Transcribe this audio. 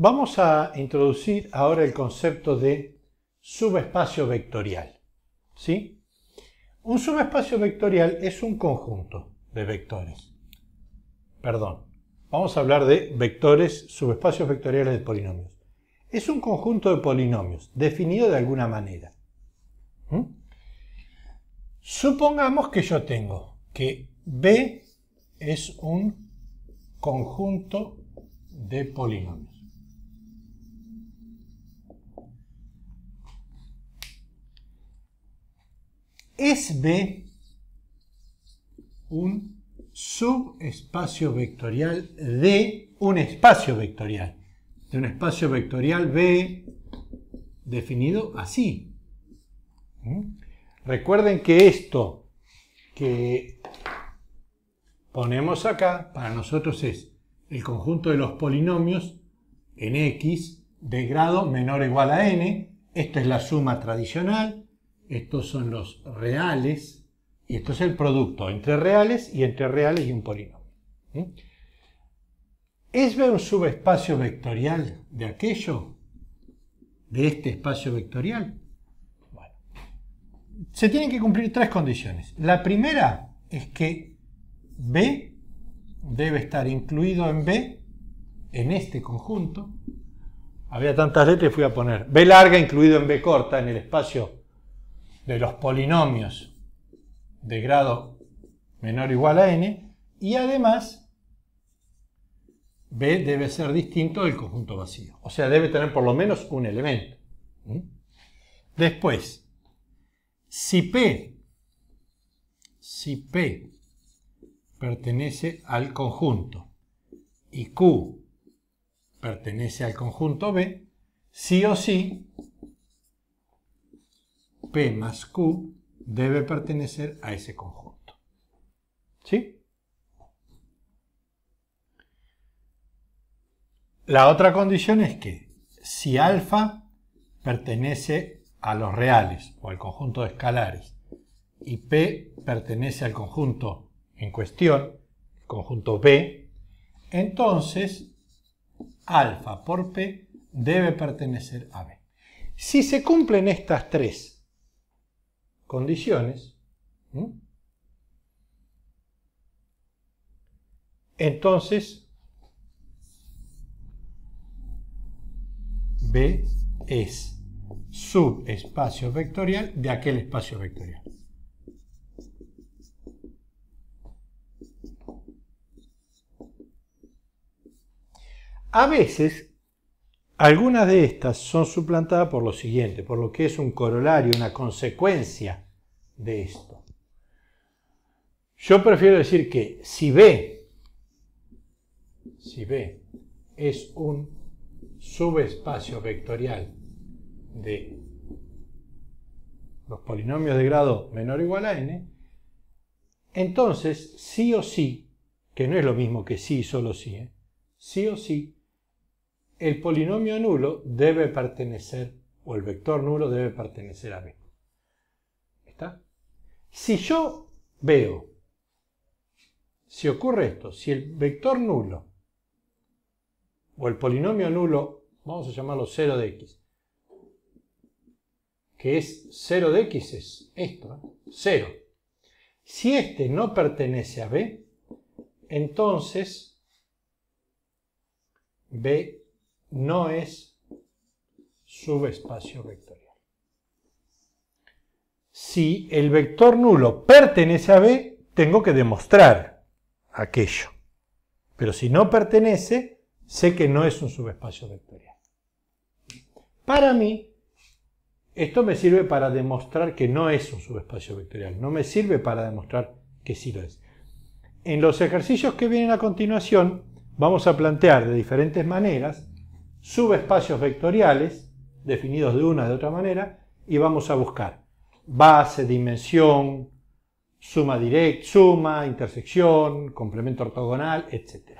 Vamos a introducir ahora el concepto de subespacio vectorial. ¿sí? Un subespacio vectorial es un conjunto de vectores. Perdón, vamos a hablar de vectores, subespacios vectoriales de polinomios. Es un conjunto de polinomios, definido de alguna manera. ¿Mm? Supongamos que yo tengo que B es un conjunto de polinomios. es B un subespacio vectorial de un espacio vectorial, de un espacio vectorial B definido así. ¿Mm? Recuerden que esto que ponemos acá para nosotros es el conjunto de los polinomios en x de grado menor o igual a n. Esta es la suma tradicional estos son los reales, y esto es el producto entre reales y entre reales y un polinomio. ¿Es B un subespacio vectorial de aquello? ¿De este espacio vectorial? Bueno, se tienen que cumplir tres condiciones. La primera es que B debe estar incluido en B, en este conjunto. Había tantas letras fui a poner B larga incluido en B corta, en el espacio de los polinomios de grado menor o igual a n y además B debe ser distinto del conjunto vacío. O sea, debe tener por lo menos un elemento. Después, si P, si P pertenece al conjunto y Q pertenece al conjunto B, sí o sí P más Q debe pertenecer a ese conjunto. ¿Sí? La otra condición es que si alfa pertenece a los reales o al conjunto de escalares y P pertenece al conjunto en cuestión, el conjunto B, entonces alfa por P debe pertenecer a B. Si se cumplen estas tres condiciones, entonces B es subespacio vectorial de aquel espacio vectorial. A veces algunas de estas son suplantadas por lo siguiente, por lo que es un corolario, una consecuencia de esto. Yo prefiero decir que si B, si B es un subespacio vectorial de los polinomios de grado menor o igual a n, entonces sí o sí, que no es lo mismo que sí y solo sí, ¿eh? sí o sí el polinomio nulo debe pertenecer, o el vector nulo debe pertenecer a B. ¿Está? Si yo veo, si ocurre esto, si el vector nulo, o el polinomio nulo, vamos a llamarlo 0 de x, que es 0 de x es esto, 0. ¿eh? Si este no pertenece a B, entonces B no es subespacio vectorial. Si el vector nulo pertenece a B, tengo que demostrar aquello. Pero si no pertenece, sé que no es un subespacio vectorial. Para mí, esto me sirve para demostrar que no es un subespacio vectorial, no me sirve para demostrar que sí lo es. En los ejercicios que vienen a continuación, vamos a plantear de diferentes maneras subespacios vectoriales, definidos de una de otra manera, y vamos a buscar base, dimensión, suma directa, suma, intersección, complemento ortogonal, etc.